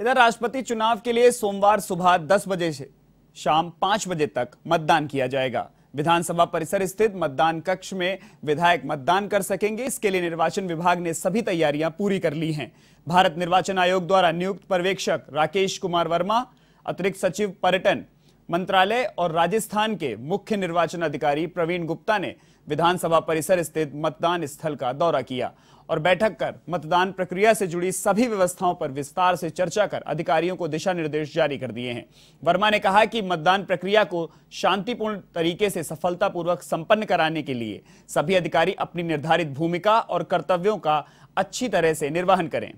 इधर राष्ट्रपति चुनाव के लिए सोमवार सुबह 10 बजे से शाम 5 बजे तक मतदान किया जाएगा विधानसभा परिसर स्थित मतदान कक्ष में विधायक मतदान कर सकेंगे इसके लिए निर्वाचन विभाग ने सभी तैयारियां पूरी कर ली हैं भारत निर्वाचन आयोग द्वारा नियुक्त पर्यवेक्षक राकेश कुमार वर्मा अतिरिक्त सचिव पर्यटन मंत्रालय और राजस्थान के मुख्य निर्वाचन अधिकारी प्रवीण गुप्ता ने विधानसभा परिसर स्थित मतदान स्थल का दौरा किया और बैठक कर मतदान प्रक्रिया से जुड़ी सभी व्यवस्थाओं पर विस्तार से चर्चा कर अधिकारियों को दिशा निर्देश जारी कर दिए हैं वर्मा ने कहा कि मतदान प्रक्रिया को शांतिपूर्ण तरीके से सफलतापूर्वक संपन्न कराने के लिए सभी अधिकारी अपनी निर्धारित भूमिका और कर्तव्यों का अच्छी तरह से निर्वहन करें